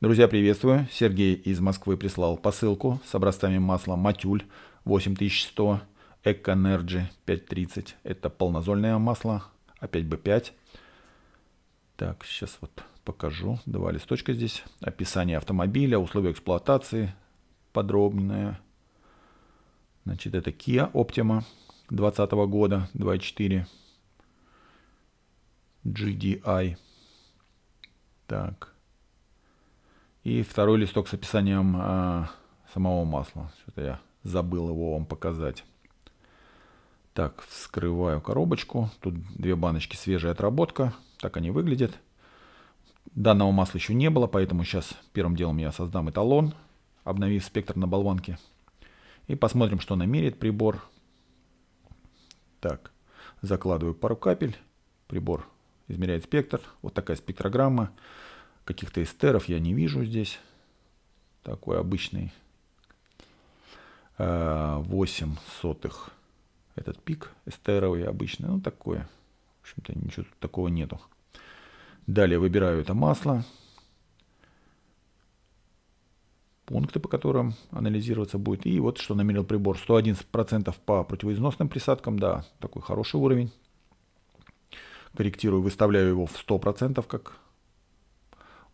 Друзья, приветствую. Сергей из Москвы прислал посылку с образцами масла Матюль 8100, Эконерджи 530. Это полнозольное масло, опять B5. Так, сейчас вот покажу. Два листочка здесь. Описание автомобиля, условия эксплуатации подробное. Значит, это Kia Optima 2020 года 2.4 GDI. Так. И второй листок с описанием э, самого масла. Что-то я забыл его вам показать. Так, вскрываю коробочку. Тут две баночки свежая отработка. Так они выглядят. Данного масла еще не было, поэтому сейчас первым делом я создам эталон, обновив спектр на болванке. И посмотрим, что намерит прибор. Так, закладываю пару капель. Прибор измеряет спектр. Вот такая спектрограмма. Каких-то эстеров я не вижу здесь. Такой обычный 8 э, сотых этот пик эстеровый обычный. Ну, такое. В общем-то, ничего тут такого нету. Далее выбираю это масло. Пункты, по которым анализироваться будет. И вот что намерил прибор. 111% по противоизносным присадкам. Да, такой хороший уровень. Корректирую, выставляю его в 100%, как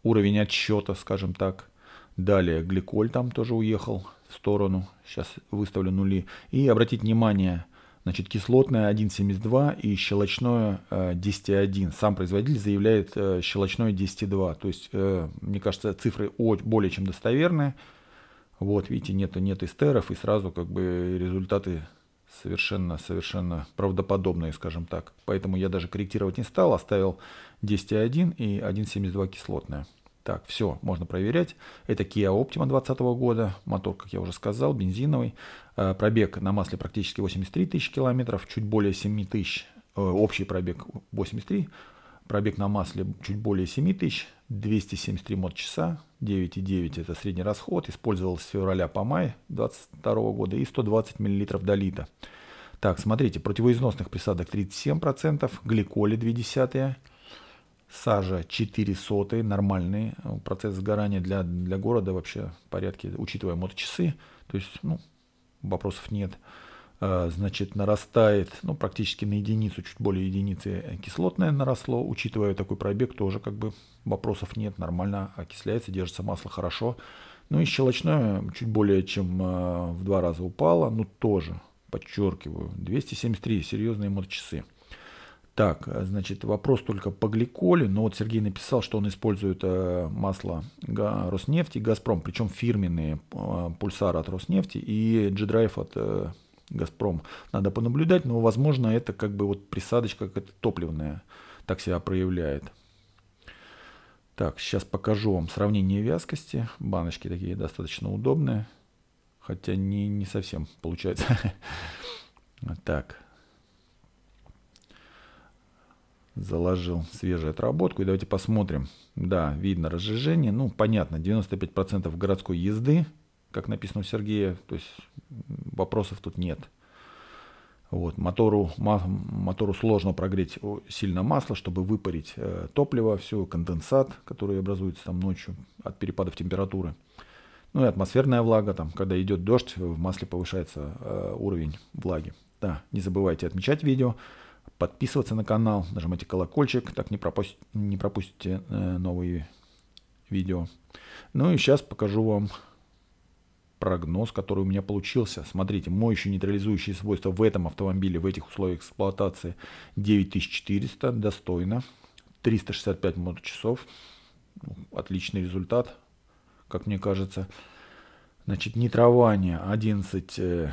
уровень отсчета, скажем так. Далее гликоль там тоже уехал в сторону. Сейчас выставлю нули. И обратить внимание, значит, кислотное 1,72 и щелочное 10,1. Э, Сам производитель заявляет э, щелочное 10,2. То есть, э, мне кажется, цифры более чем достоверные. Вот, видите, нету, нет эстеров, и сразу как бы результаты совершенно, совершенно правдоподобные, скажем так. Поэтому я даже корректировать не стал, оставил 10.1 и 1.72 кислотная. Так, все, можно проверять. Это Kia Optima 2020 года, мотор, как я уже сказал, бензиновый. Э, пробег на масле практически 83 тысячи километров, чуть более 7 тысяч, э, общий пробег 83, пробег на масле чуть более 7 тысяч, 273 мод-часа, 9,9 это средний расход, использовался с февраля по май 2022 года и 120 мл долита. Так, смотрите, противоизносных присадок 37%, гликоли 0,2%, сажа 4 соты, нормальный э, процесс сгорания для, для города вообще в порядке, учитывая моточасы, то есть ну, вопросов нет. Э, значит, нарастает, ну, практически на единицу, чуть более единицы кислотное наросло. Учитывая такой пробег, тоже как бы вопросов нет, нормально окисляется, держится масло хорошо. Ну и щелочное чуть более чем э, в два раза упало, но ну, тоже, подчеркиваю, 273 серьезные моточасы. Так, значит, вопрос только по гликоле, но вот Сергей написал, что он использует э, масло Роснефти Газпром, причем фирменные пульсары от Роснефти и G-Drive от Газпром. Надо понаблюдать, но, возможно, это как бы вот присадочка какая-то топливная так себя проявляет. Так, сейчас покажу вам сравнение вязкости. Баночки такие достаточно удобные, хотя не, не совсем получается. Так, заложил свежую отработку. И давайте посмотрим. Да, видно разжижение. Ну, понятно, 95% городской езды – как написано у Сергея, то есть вопросов тут нет. Вот, мотору, мотору сложно прогреть сильно масло, чтобы выпарить э, топливо, все, конденсат, который образуется там ночью от перепадов температуры. Ну и атмосферная влага, там, когда идет дождь, в масле повышается э, уровень влаги. Да, не забывайте отмечать видео, подписываться на канал, нажимайте колокольчик, так не, пропусть, не пропустите э, новые видео. Ну и сейчас покажу вам прогноз, который у меня получился. Смотрите, моющие нейтрализующие свойства в этом автомобиле, в этих условиях эксплуатации 9400, достойно. 365 моточасов, ну, отличный результат, как мне кажется. Значит, нитрование 11 э,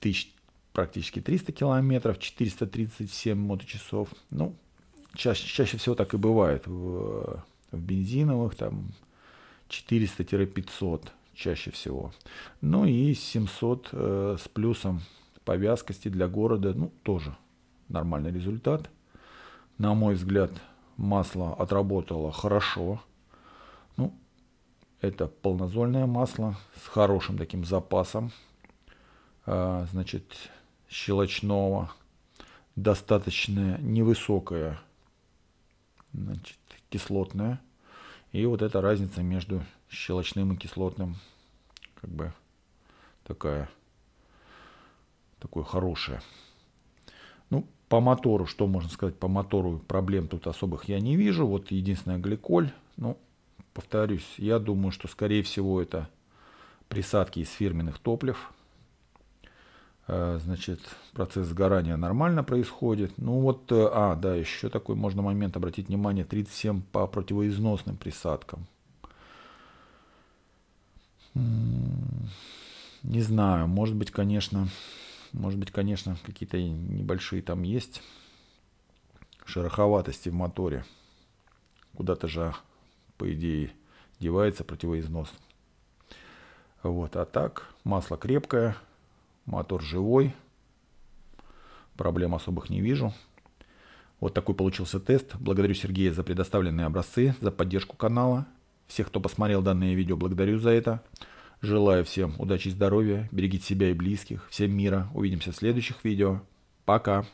тысяч, практически 300 километров, 437 моточасов. Ну, чаще, чаще всего так и бывает в, в бензиновых, там 400-500 чаще всего. Ну и 700 э, с плюсом по вязкости для города, ну тоже нормальный результат. На мой взгляд, масло отработало хорошо. Ну, это полнозольное масло с хорошим таким запасом, э, значит, щелочного, достаточно невысокое, значит, кислотное и вот эта разница между щелочным и кислотным, как бы такая, такое хорошее. Ну, по мотору, что можно сказать, по мотору проблем тут особых я не вижу. Вот единственное гликоль. Ну, повторюсь, я думаю, что скорее всего это присадки из фирменных топлив. Э, значит, процесс сгорания нормально происходит. Ну вот, э, а, да, еще такой можно момент обратить внимание, 37 по противоизносным присадкам. Не знаю, может быть, конечно, может быть, конечно, какие-то небольшие там есть шероховатости в моторе. Куда-то же, по идее, девается противоизнос. Вот, а так масло крепкое, Мотор живой. Проблем особых не вижу. Вот такой получился тест. Благодарю Сергея за предоставленные образцы, за поддержку канала. Всех, кто посмотрел данное видео, благодарю за это. Желаю всем удачи и здоровья. Берегите себя и близких. Всем мира. Увидимся в следующих видео. Пока.